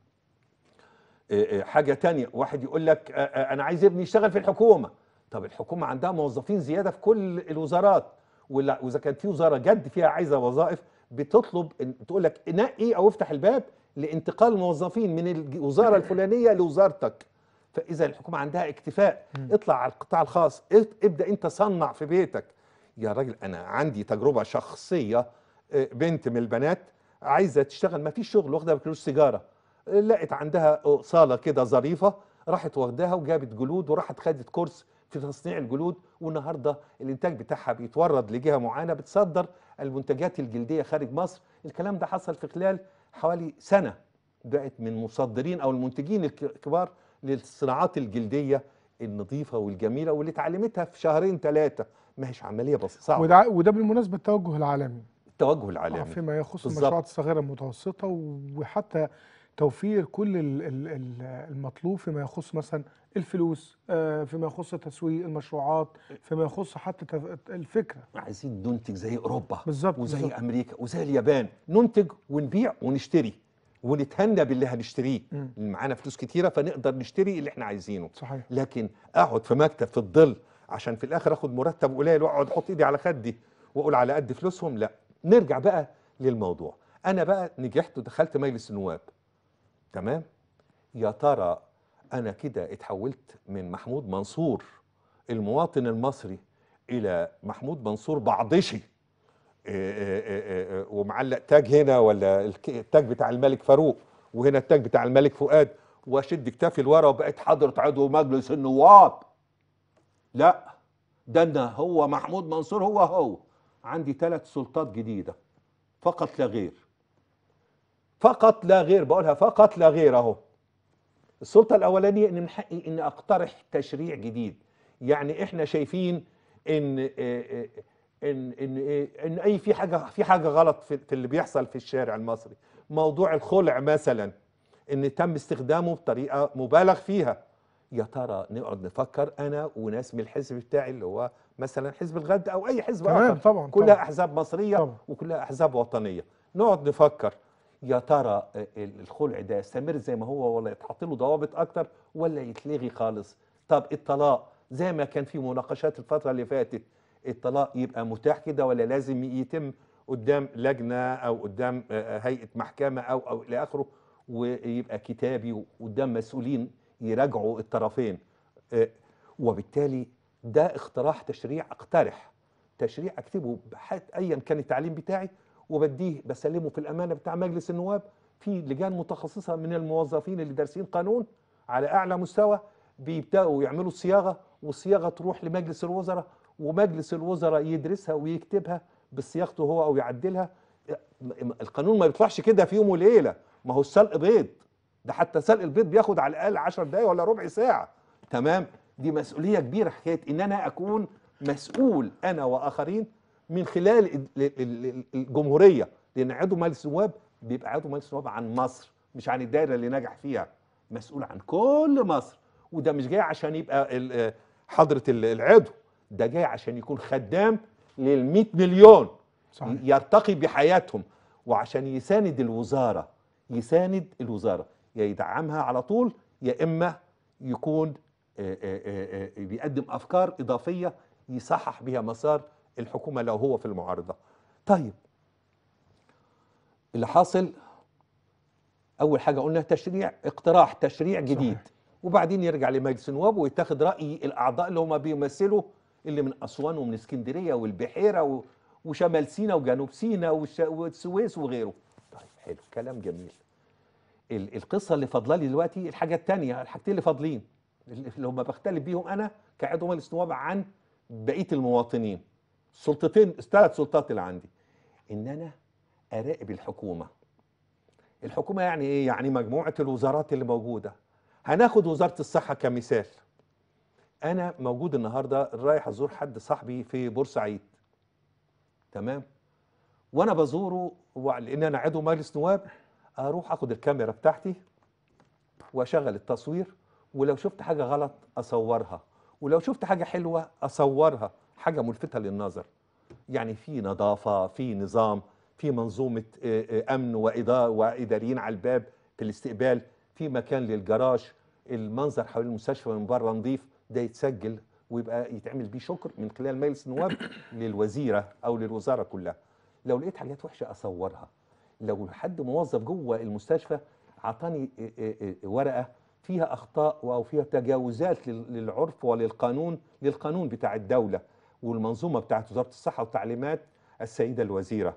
آآ آه، حاجه تانية واحد يقول لك انا عايز ابني يشتغل في الحكومه طب الحكومه عندها موظفين زياده في كل الوزارات واذا كانت في وزاره جد فيها عايزه وظائف بتطلب تقول لك نقي إيه او افتح الباب لانتقال الموظفين من الوزاره الفلانيه لوزارتك فاذا الحكومه عندها اكتفاء اطلع على القطاع الخاص ابدا انت صنع في بيتك يا راجل انا عندي تجربه شخصيه آه، بنت من البنات عايزه تشتغل ما فيش شغل واخده بكالوريوس سيجاره لقت عندها صاله كده ظريفه راحت واخداها وجابت جلود وراحت خدت كورس في تصنيع الجلود والنهارده الانتاج بتاعها بيتورد لجهه معينه بتصدر المنتجات الجلديه خارج مصر الكلام ده حصل في خلال حوالي سنه بقت من مصدرين او المنتجين الكبار للصناعات الجلديه النظيفه والجميله واللي اتعلمتها في شهرين ثلاثه ما هيش عمليه بس صعبه وده, وده بالمناسبه التوجه العالمي التوجه العالمي فيما يخص المشروعات الصغيره المتوسطه وحتى توفير كل المطلوب فيما يخص مثلا الفلوس آه، فيما يخص تسويق المشروعات فيما يخص حتى الفكره عايزين ننتج زي اوروبا بالظبط وزي بالزبط. امريكا وزي اليابان ننتج ونبيع ونشتري ونتهنى باللي هنشتريه معانا فلوس كتيره فنقدر نشتري اللي احنا عايزينه صحيح. لكن اقعد في مكتب في الظل عشان في الاخر اخد مرتب قليل واقعد احط ايدي على خدي واقول على قد فلوسهم لا نرجع بقى للموضوع انا بقى نجحت ودخلت مجلس النواب تمام يا ترى انا كده اتحولت من محمود منصور المواطن المصري الى محمود منصور بعضشي إيه، إيه، إيه، ومعلق تاج هنا ولا التاج بتاع الملك فاروق وهنا التاج بتاع الملك فؤاد واشد كتافي لورا وبقيت حضره عضو مجلس النواب لا ده انا هو محمود منصور هو هو عندي ثلاث سلطات جديده فقط لا غير فقط لا غير بقولها فقط لا غير اهو السلطه الاولانيه ان من حقي ان اقترح تشريع جديد يعني احنا شايفين ان ان ان ان اي في حاجه في حاجه غلط في اللي بيحصل في الشارع المصري موضوع الخلع مثلا ان تم استخدامه بطريقه مبالغ فيها يا ترى نقعد نفكر انا وناس من الحزب بتاعي اللي هو مثلا حزب الغد او اي حزب اخر طبعا كلها طبعا احزاب مصريه طبعا وكلها احزاب وطنيه نقعد نفكر يا ترى الخلع ده يستمر زي ما هو ولا يتحط له ضوابط اكتر ولا يتلغي خالص طب الطلاق زي ما كان في مناقشات الفتره اللي فاتت الطلاق يبقى متاح كده ولا لازم يتم قدام لجنه او قدام آه، آه، هيئه محكمه او او الى اخره ويبقى كتابي وقدام مسؤولين يراجعوا الطرفين آه، وبالتالي ده اقتراح تشريع اقترح تشريع اكتبه ايا كان التعليم بتاعي وبديه بسلمه في الامانه بتاع مجلس النواب في لجان متخصصه من الموظفين اللي دارسين قانون على اعلى مستوى بيبداوا يعملوا الصياغه والصياغه تروح لمجلس الوزراء ومجلس الوزراء يدرسها ويكتبها بصياغته هو او يعدلها القانون ما بيطلعش كده في يوم وليله ما هو السلق بيض ده حتى سلق البيض بياخد على الاقل 10 دقائق ولا ربع ساعه تمام دي مسؤوليه كبيره حكايه ان انا اكون مسؤول انا واخرين من خلال الجمهوريه لان عضو مجلس النواب بيبقى عضو مجلس النواب عن مصر مش عن الدائره اللي نجح فيها مسؤول عن كل مصر وده مش جاي عشان يبقى آه، حضره العضو ده جاي عشان يكون خدام لل مليون صحيح. يرتقي بحياتهم وعشان يساند الوزاره يساند الوزاره يا يدعمها على طول يا اما يكون آه، آه، بيقدم افكار اضافيه يصحح بها مسار الحكومه لو هو في المعارضه طيب اللي حاصل اول حاجه قلنا تشريع اقتراح تشريع جديد صحيح. وبعدين يرجع لمجلس النواب ويتخذ راي الاعضاء اللي هم بيمثلوا اللي من اسوان ومن اسكندريه والبحيره وشمال سينا وجنوب سينا والسويس وغيره طيب حلو كلام جميل القصه اللي فاضله لي دلوقتي الحاجه الثانيه الحاجتين اللي فاضلين اللي هم بختلف بيهم انا كعضو مجلس نواب عن بقيه المواطنين سلطتين ثلاث سلطات اللي عندي ان انا اراقب الحكومه الحكومه يعني ايه يعني مجموعه الوزارات اللي موجوده هناخد وزاره الصحه كمثال انا موجود النهارده رايح ازور حد صاحبي في بورسعيد تمام وانا بزوره لان انا عضو مجلس نواب اروح اخد الكاميرا بتاعتي واشغل التصوير ولو شفت حاجه غلط اصورها ولو شفت حاجه حلوه اصورها حاجه ملفته للنظر يعني في نظافه في نظام في منظومه آه، آه، امن واداريين على الباب في الاستقبال في مكان للجراج المنظر حوالين المستشفى من بره نظيف ده يتسجل ويبقى يتعمل بيه شكر من خلال مجلس النواب للوزيره او للوزاره كلها لو لقيت حاجات وحشه اصورها لو حد موظف جوه المستشفى اعطاني آه، ورقه فيها اخطاء او فيها تجاوزات للعرف وللقانون للقانون بتاع الدوله والمنظومه بتاعت وزاره الصحه وتعليمات السيده الوزيره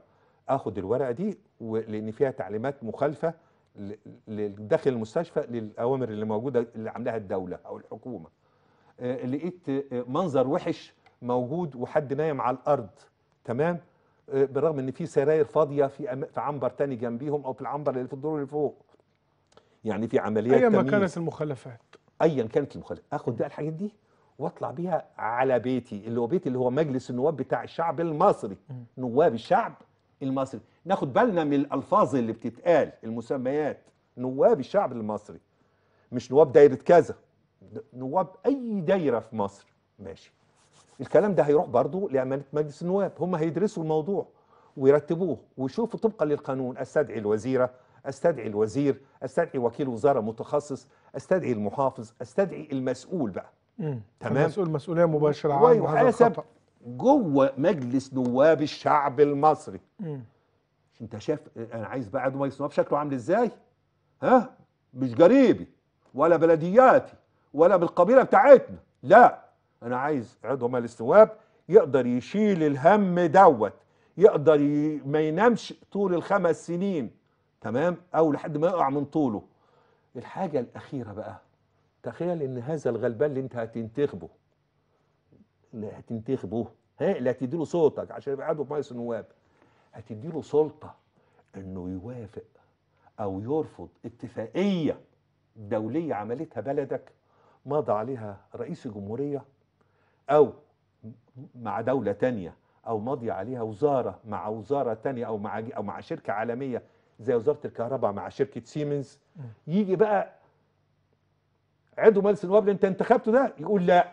اخد الورقه دي لان فيها تعليمات مخالفه داخل المستشفى للاوامر اللي موجوده اللي عاملاها الدوله او الحكومه آه، لقيت آه، منظر وحش موجود وحد نايم على الارض تمام آه، بالرغم ان في سراير فاضيه في في عنبر تاني جنبيهم او في العنبر اللي في الدور اللي فوق يعني في عمليات ايا ما كانت المخالفات ايا كانت المخالفات اخد بقى الحاجات دي واطلع بيها على بيتي اللي هو بيتي اللي هو مجلس النواب بتاع الشعب المصري نواب الشعب المصري ناخد بالنا من الالفاظ اللي بتتقال المسميات نواب الشعب المصري مش نواب دايره كذا نواب اي دايره في مصر ماشي الكلام ده هيروح برضه لامانه مجلس النواب هم هيدرسوا الموضوع ويرتبوه ويشوفوا طبقا للقانون استدعي الوزيره استدعي الوزير استدعي وكيل وزاره متخصص استدعي المحافظ استدعي المسؤول بقى تمام مسؤول مسؤوليه مباشره عن هذا الخطا جوه مجلس نواب الشعب المصري مم. انت شايف انا عايز بقى مجلس نواب شكله عامل ازاي ها مش جريبي ولا بلدياتي ولا بالقبيله بتاعتنا لا انا عايز عضو مجلس نواب يقدر يشيل الهم دوت يقدر ي... ما ينامش طول الخمس سنين تمام او لحد ما يقع من طوله الحاجه الاخيره بقى تخيل ان هذا الغلبان اللي انت هتنتخبه اللي هتنتخبه ها اللي هتديله صوتك عشان يبقى عضو في مجلس النواب هتديله سلطه انه يوافق او يرفض اتفاقيه دوليه عملتها بلدك مضى عليها رئيس الجمهوريه او مع دوله تانية او مضي عليها وزاره مع وزاره تانية او مع او مع شركه عالميه زي وزاره الكهرباء مع شركه سيمنز يجي بقى عضو مجلس النواب اللي انت انتخبته ده يقول لا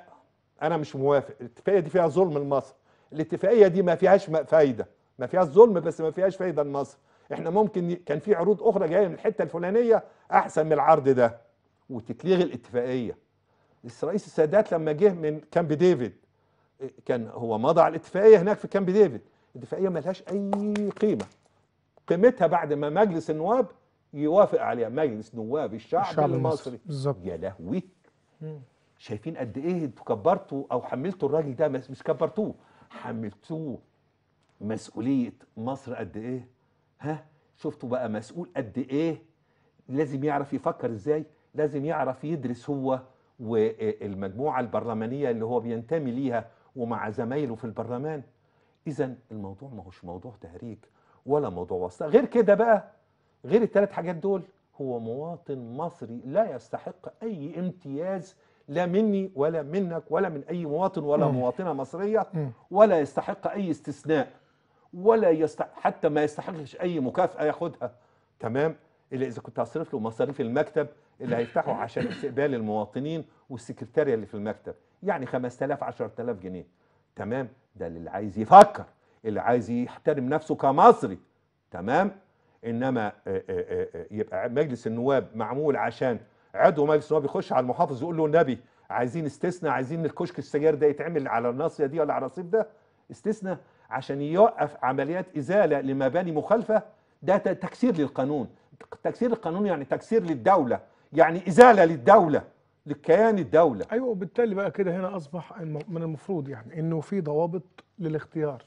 انا مش موافق الاتفاقيه دي فيها ظلم لمصر الاتفاقيه دي ما فيهاش فايده ما فيهاش ظلم بس ما فيهاش فايده لمصر احنا ممكن كان في عروض اخرى جايه من الحته الفلانيه احسن من العرض ده وتتلغي الاتفاقيه الرئيس السادات لما جه من كامب ديفيد إيه، كان هو مضى على الاتفاقيه هناك في كامب ديفيد الاتفاقيه ما لهاش اي قيمه قيمتها بعد ما مجلس النواب يوافق عليها مجلس نواب الشعب, الشعب المصري بالظبط يا لهوي شايفين قد ايه انتوا كبرتوا او حملتوا الراجل ده مش كبرتوه حملتوه مسؤوليه مصر قد ايه ها شفتوا بقى مسؤول قد ايه لازم يعرف يفكر ازاي لازم يعرف يدرس هو والمجموعه آه، البرلمانيه اللي هو بينتمي ليها ومع زمايله في البرلمان اذا الموضوع ما هوش موضوع تهريج ولا موضوع واسطه غير كده بقى غير الثلاث حاجات دول هو مواطن مصري لا يستحق أي امتياز لا مني ولا منك ولا من أي مواطن ولا مواطنة مصرية ولا يستحق أي استثناء ولا يستحق حتى ما يستحقش أي مكافأة ياخدها تمام إلا إذا كنت هصرف له مصاريف المكتب اللي هيفتحه عشان استقبال المواطنين والسكرتارية اللي في المكتب يعني 5000 10000 جنيه تمام ده اللي عايز يفكر اللي عايز يحترم نفسه كمصري تمام انما آه، آه، آه، يبقى مجلس النواب معمول عشان عضو مجلس النواب يخش على المحافظ يقول له النبي عايزين استثناء عايزين الكشك السجاير ده يتعمل على الناصيه دي ولا على الرصيف ده استثناء عشان يوقف عمليات ازاله لمباني مخالفه ده تكسير للقانون تكسير القانون يعني تكسير للدوله يعني ازاله للدوله لكيان الدوله ايوه وبالتالي بقى كده هنا اصبح من المفروض يعني انه في ضوابط للاختيار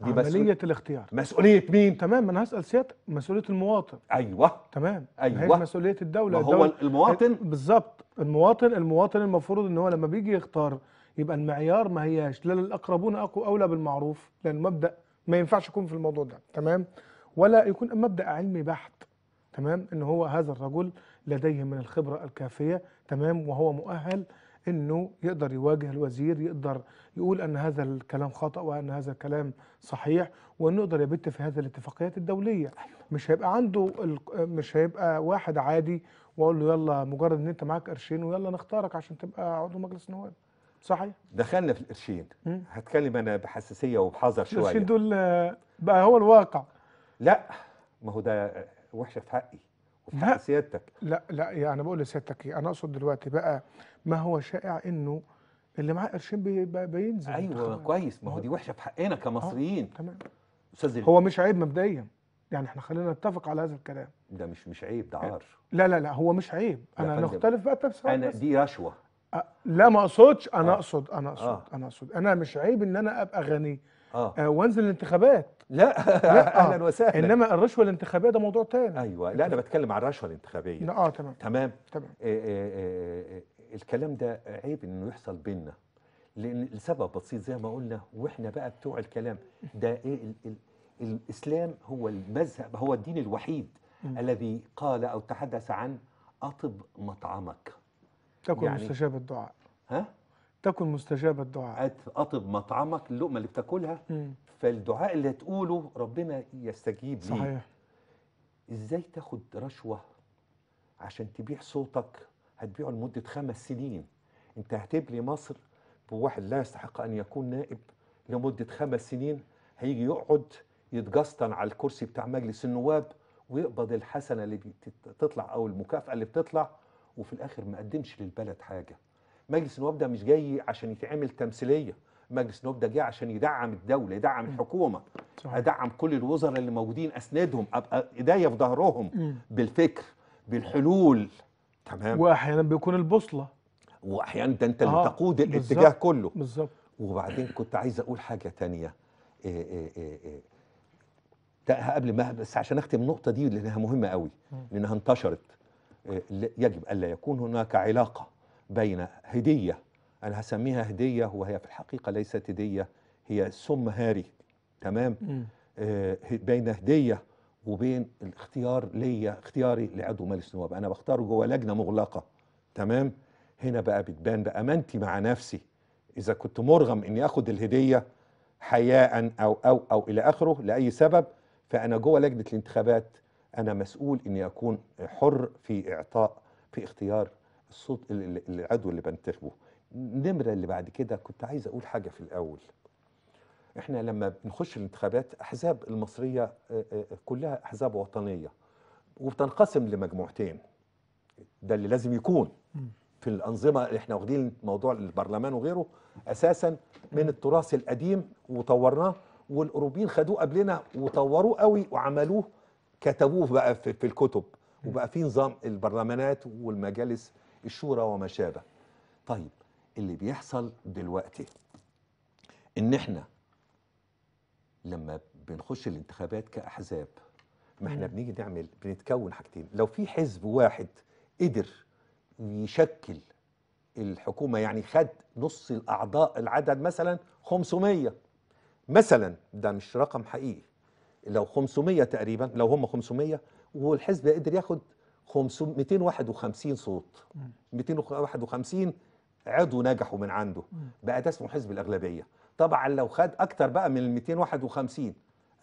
دي عمليه الاختيار مسؤوليه مين تمام انا هسال سيادتك مسؤوليه المواطن ايوه تمام ايوه هي مسؤوليه الدوله ما هو الدولة. المواطن بالظبط المواطن المواطن المفروض ان هو لما بيجي يختار يبقى المعيار ما هياش لا الاقربون اولى بالمعروف لان مبدا ما ينفعش يكون في الموضوع ده تمام ولا يكون مبدا علمي بحت تمام ان هو هذا الرجل لديه من الخبره الكافيه تمام وهو مؤهل انه يقدر يواجه الوزير يقدر يقول ان هذا الكلام خطا وان هذا الكلام صحيح وانه يقدر يبت في هذه الاتفاقيات الدوليه مش هيبقى عنده مش هيبقى واحد عادي واقول له يلا مجرد ان انت معاك قرشين ويلا نختارك عشان تبقى عضو مجلس نواب صحيح دخلنا في القرشين هتكلم انا بحساسيه وبحذر شويه القرشين دول آه، بقى هو الواقع لا ما هو ده وحشه في حقي لا سيادتك لا لا يعني بقول لسيادتك ايه انا اقصد دلوقتي بقى ما هو شائع انه اللي معاه قرشين بينزل ايوه كويس ما هو دي وحشه في حقنا كمصريين آه، تمام استاذ هو مش عيب مبدئيا يعني احنا خلينا نتفق على هذا الكلام ده مش مش عيب ده إيه؟ عار لا لا لا هو مش عيب انا نختلف بقى تفسير انا بس. دي رشوه لا ما اقصدش انا آه. اقصد آه. انا اقصد آه. انا اقصد انا مش عيب ان انا ابقى غني آه. آه. وانزل الانتخابات لا, لا اهلا آه، وسهلا انما الرشوه الانتخابيه ده موضوع تاني ايوه لا انا بتكلم عن الرشوه الانتخابيه اه تمام تمام تمام آه، الكلام ده عيب انه يحصل بينا لان لسبب بسيط زي ما قلنا واحنا بقى بتوع الكلام ده ايه الـ الـ الاسلام هو المذهب هو الدين الوحيد م. الذي قال او تحدث عن اطب مطعمك تكن يعني مستجاب الدعاء ها تكن مستجاب الدعاء أطب مطعمك اللقمه اللي بتاكلها مم. فالدعاء اللي هتقوله ربنا يستجيب ليه صحيح ازاي تاخد رشوه عشان تبيع صوتك هتبيعه لمده خمس سنين انت هتبلي مصر بواحد لا يستحق ان يكون نائب لمده خمس سنين هيجي يقعد يتجسطن على الكرسي بتاع مجلس النواب ويقبض الحسنه اللي بتطلع او المكافاه اللي بتطلع وفي الاخر ما قدمش للبلد حاجه مجلس النواب ده مش جاي عشان يتعمل تمثيليه مجلس النواب ده جاي عشان يدعم الدوله يدعم الحكومه صحيح. ادعم كل الوزراء اللي موجودين اسندهم ابقى ايديا في ظهرهم بالفكر بالحلول تمام واحيانا بيكون البوصله واحيانا ده انت اللي آه، تقود الاتجاه كله بالظبط وبعدين كنت عايز اقول حاجه ثانيه إيه إيه إيه إيه. ده قبل ما بس عشان اختم النقطه دي لانها مهمه قوي لانها انتشرت إيه، يجب الا يكون هناك علاقه بين هدية أنا هسميها هدية وهي في الحقيقة ليست هدية هي سم هاري تمام آه بين هدية وبين الاختيار ليا اختياري لعضو مجلس النواب أنا بختاره جوه لجنة مغلقة تمام هنا بقى بتبان بأمانتي مع نفسي إذا كنت مرغم إني آخد الهدية حياء أو أو أو إلى آخره لأي سبب فأنا جوه لجنة الانتخابات أنا مسؤول إني أكون حر في إعطاء في اختيار الصوت العدو اللي بنتخبه النمره اللي بعد كده كنت عايز اقول حاجه في الاول احنا لما بنخش الانتخابات احزاب المصريه آه، آه، كلها احزاب وطنيه وبتنقسم لمجموعتين ده اللي لازم يكون في الانظمه اللي احنا واخدين موضوع البرلمان وغيره اساسا من التراث القديم وطورناه والاوروبيين خدوه قبلنا وطوروه قوي وعملوه كتبوه بقى في الكتب وبقى في نظام البرلمانات والمجالس الشورى وما شابه طيب اللي بيحصل دلوقتي ان احنا لما بنخش الانتخابات كاحزاب ما احنا بنيجي نعمل بنتكون حاجتين لو في حزب واحد قدر يشكل الحكومه يعني خد نص الاعضاء العدد مثلا 500 مثلا ده مش رقم حقيقي لو 500 تقريبا لو هم 500 والحزب قدر ياخد 251 صوت 251 عضو نجحوا من عنده بقى ده اسمه حزب الاغلبيه طبعا لو خد اكتر بقى من ال 251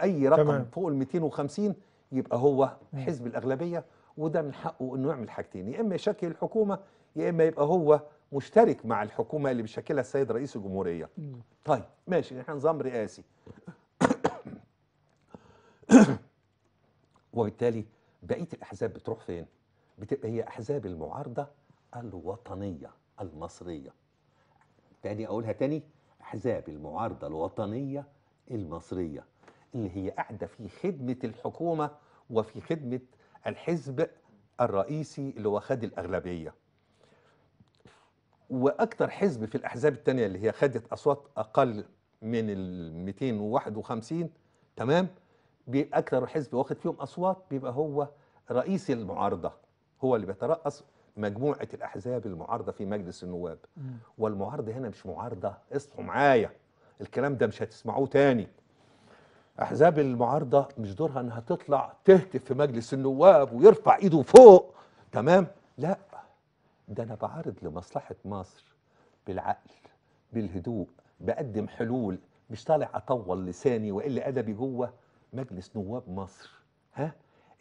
اي رقم تمام. فوق ال 250 يبقى هو حزب الاغلبيه وده من حقه انه يعمل حاجتين يا اما يشكل الحكومه يا اما يبقى هو مشترك مع الحكومه اللي بيشكلها السيد رئيس الجمهوريه مم. طيب ماشي احنا نظام رئاسي وبالتالي بقيه الاحزاب بتروح فين؟ بتبقى هي احزاب المعارضه الوطنيه المصريه. تاني اقولها تاني احزاب المعارضه الوطنيه المصريه اللي هي قاعده في خدمه الحكومه وفي خدمه الحزب الرئيسي اللي هو خد الاغلبيه. واكثر حزب في الاحزاب الثانيه اللي هي خدت اصوات اقل من ال 251 تمام بأكثر حزب واخد فيهم أصوات بيبقى هو رئيس المعارضة هو اللي بيترأس مجموعة الأحزاب المعارضة في مجلس النواب والمعارضة هنا مش معارضة اصحوا معايا الكلام ده مش هتسمعوه تاني أحزاب المعارضة مش دورها أنها تطلع تهتف في مجلس النواب ويرفع إيده فوق تمام لا ده أنا بعارض لمصلحة مصر بالعقل بالهدوء بقدم حلول مش طالع أطول لساني وإلا أدبي جوه مجلس نواب مصر ها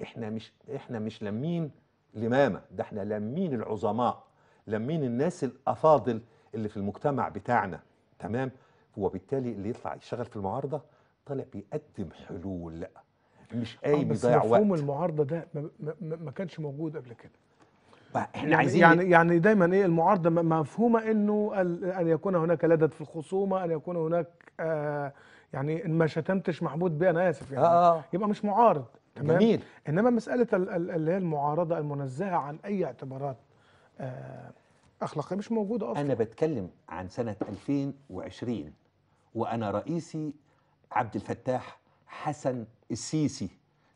احنا مش احنا مش لمين لمامه ده احنا لمين العظماء لمين الناس الافاضل اللي في المجتمع بتاعنا تمام وبالتالي اللي يطلع يشتغل في المعارضه طالع بيقدم حلول مش قايم آه، بيضيع وقت مفهوم المعارضه ده ما, ما, ما كانش موجود قبل كده احنا يعني عايزين يعني يعني دايما ايه المعارضه مفهومه انه ان يكون هناك لدد في الخصومه ان يكون هناك آه يعني ان ما شتمتش محمود بيه انا اسف يعني آه, آه. يبقى مش معارض تمام جميل. انما مساله اللي هي المعارضه المنزهه عن اي اعتبارات آه اخلاقيه مش موجوده اصلا انا بتكلم عن سنه 2020 وانا رئيسي عبد الفتاح حسن السيسي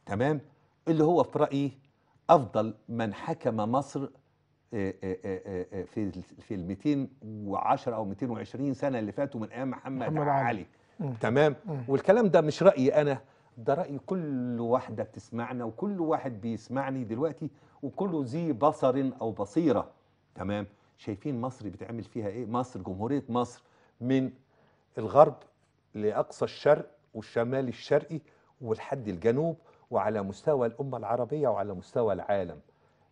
تمام اللي هو في رايي افضل من حكم مصر في آه، آه، في ال 210 او 220 سنه اللي فاتوا من ايام محمد, محمد علي. علي تمام والكلام ده مش رايي انا ده راي كل واحده بتسمعنا وكل واحد بيسمعني دلوقتي وكل ذي بصر او بصيره تمام شايفين مصر بتعمل فيها ايه مصر جمهوريه مصر من الغرب لاقصى الشرق والشمال الشرقي والحد الجنوب وعلى مستوى الامه العربيه وعلى مستوى العالم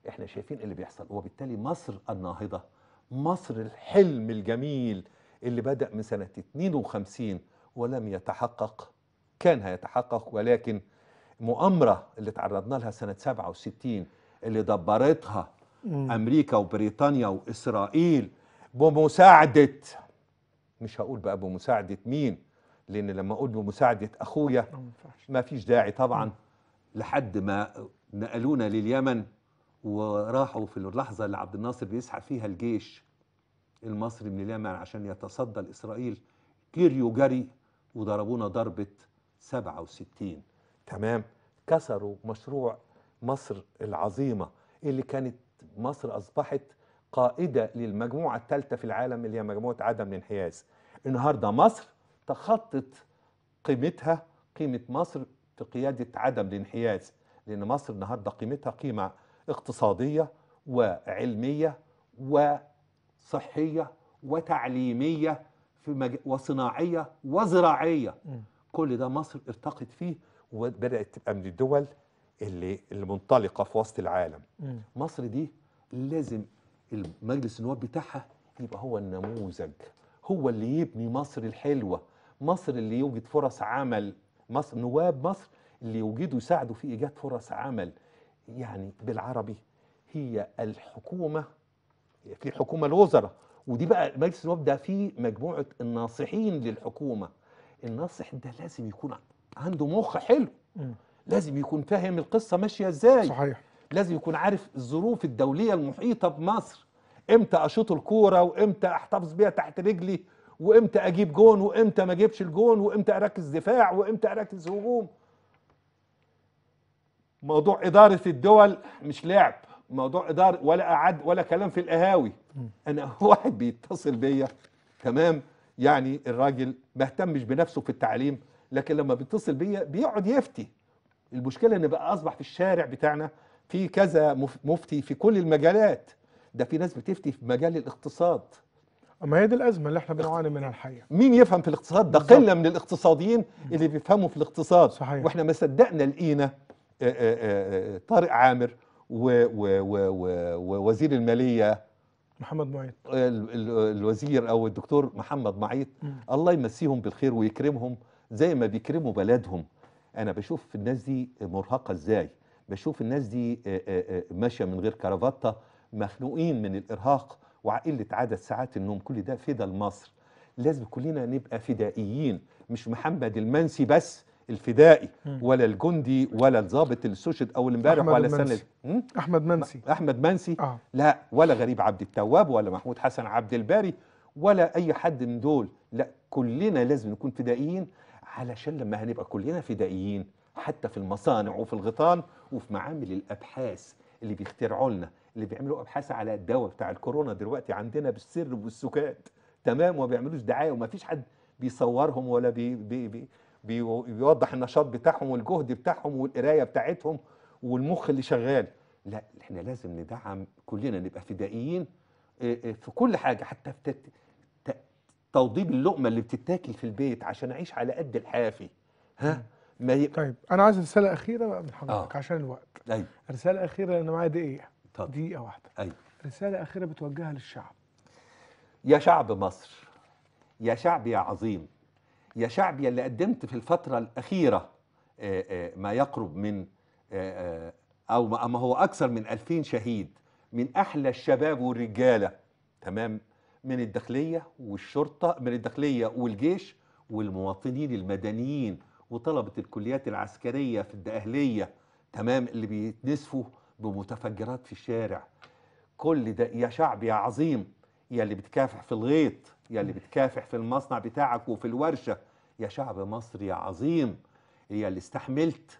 احنا شايفين اللي بيحصل وبالتالي مصر الناهضه مصر الحلم الجميل اللي بدا من سنه 52 ولم يتحقق كان هيتحقق ولكن مؤامرة اللي تعرضنا لها سنة 67 اللي دبرتها أمريكا وبريطانيا وإسرائيل بمساعدة مش هقول بقى بمساعدة مين لأن لما أقول بمساعدة أخويا ما فيش داعي طبعا لحد ما نقلونا لليمن وراحوا في اللحظة اللي عبد الناصر بيسحب فيها الجيش المصري من اليمن عشان يتصدى لإسرائيل كيريو جري وضربونا ضربة 67 تمام كسروا مشروع مصر العظيمة اللي كانت مصر أصبحت قائدة للمجموعة الثالثة في العالم اللي هي مجموعة عدم الانحياز النهاردة مصر تخطت قيمتها قيمة مصر في قيادة عدم الانحياز لأن مصر النهاردة قيمتها قيمة اقتصادية وعلمية وصحية وتعليمية في مج... وصناعيه وزراعيه م. كل ده مصر ارتقت فيه وبدات تبقى من الدول اللي المنطلقه في وسط العالم م. مصر دي لازم المجلس النواب بتاعها يبقى هو النموذج هو اللي يبني مصر الحلوه مصر اللي يوجد فرص عمل مصر نواب مصر اللي يوجدوا يساعدوا في ايجاد فرص عمل يعني بالعربي هي الحكومه في حكومه الوزراء ودي بقى مجلس النواب ده فيه مجموعه الناصحين للحكومه الناصح ده لازم يكون عنده مخ حلو لازم يكون فاهم القصه ماشيه ازاي صحيح لازم يكون عارف الظروف الدوليه المحيطه بمصر امتى اشوط الكوره وامتى احتفظ بيها تحت رجلي وامتى اجيب جون وامتى ما اجيبش الجون وامتى اركز دفاع وامتى اركز هجوم موضوع اداره الدول مش لعب موضوع اداره ولا اعد ولا كلام في القهاوي انا واحد بيتصل بيا تمام يعني الراجل ما اهتمش بنفسه في التعليم لكن لما بيتصل بيا بيقعد يفتي المشكله ان بقى اصبح في الشارع بتاعنا في كذا مفتي في كل المجالات ده في ناس بتفتي في مجال الاقتصاد ما هي دي الازمه اللي احنا بنعاني منها الحقيقه مين يفهم في الاقتصاد ده قله من الاقتصاديين اللي بيفهموا في الاقتصاد صحيح. واحنا ما صدقنا لقينا طارق عامر ووزير الماليه محمد معيط الوزير او الدكتور محمد معيط الله يمسيهم بالخير ويكرمهم زي ما بيكرموا بلدهم انا بشوف الناس دي مرهقه ازاي بشوف الناس دي ماشيه من غير كرافتة مخنوقين من الارهاق وقله عدد ساعات النوم كل ده فدا لمصر لازم كلنا نبقى فدائيين مش محمد المنسي بس الفدائي ولا الجندي ولا الضابط الاستشهد اول امبارح ولا سنه احمد منسي احمد منسي آه. لا ولا غريب عبد التواب ولا محمود حسن عبد الباري ولا اي حد من دول لا كلنا لازم نكون فدائيين علشان لما هنبقى كلنا فدائيين حتى في المصانع وفي الغيطان وفي معامل الابحاث اللي بيخترعوا لنا اللي بيعملوا ابحاث على الدواء بتاع الكورونا دلوقتي عندنا بالسر والسكات تمام وما بيعملوش دعايه وما فيش حد بيصورهم ولا بي بي بي بيوضح النشاط بتاعهم والجهد بتاعهم والقرايه بتاعتهم والمخ اللي شغال لا احنا لازم ندعم كلنا نبقى فدائيين آه، آه، في كل حاجه حتى في توضيب اللقمه اللي بتتاكل في البيت عشان اعيش على قد الحافي ها ما ي... طيب انا عايز رساله اخيره بقى من حضرتك آه. عشان الوقت أيوة. رساله اخيره لان معايا دقيقه طب. دقيقه واحده أيوة. رساله اخيره بتوجهها للشعب يا شعب مصر يا شعب يا عظيم يا يا اللي قدمت في الفترة الأخيرة آه، آه، ما يقرب من آه، أو ما هو أكثر من 2000 شهيد من أحلى الشباب والرجالة تمام من الداخلية والشرطة من الداخلية والجيش والمواطنين المدنيين وطلبة الكليات العسكرية في الدأهلية تمام اللي بيتنسفوا بمتفجرات في الشارع كل ده يا شعب يا عظيم يا اللي بتكافح في الغيط يا اللي بتكافح في المصنع بتاعك وفي الورشة يا شعب مصري عظيم يا اللي استحملت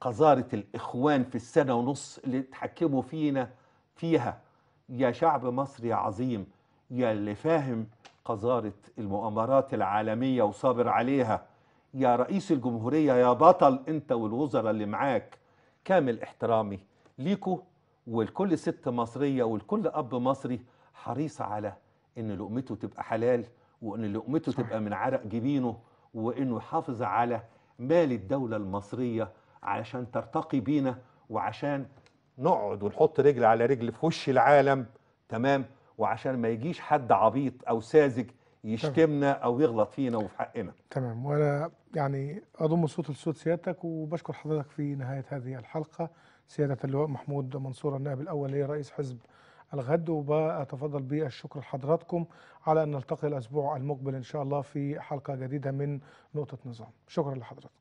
قذارة الإخوان في السنة ونص اللي تحكموا فينا فيها يا شعب مصري عظيم يا اللي فاهم قذارة المؤامرات العالمية وصابر عليها يا رئيس الجمهورية يا بطل أنت والوزراء اللي معاك كامل احترامي ليكوا ولكل ست مصرية ولكل أب مصري حريص على ان لقمته تبقى حلال وان لقمته صحيح. تبقى من عرق جبينه وانه يحافظ على مال الدوله المصريه عشان ترتقي بينا وعشان نقعد ونحط رجل على رجل في وش العالم تمام وعشان ما يجيش حد عبيط او ساذج يشتمنا تمام. او يغلط فينا وفي حقنا تمام وانا يعني اضم الصوت لصوت سيادتك وبشكر حضرتك في نهايه هذه الحلقه سياده اللواء محمود منصور النائب الاول لرئيس حزب الغد وبتفضل بالشكر لحضراتكم على أن نلتقي الأسبوع المقبل إن شاء الله في حلقة جديدة من نقطة نظام شكرا لحضراتكم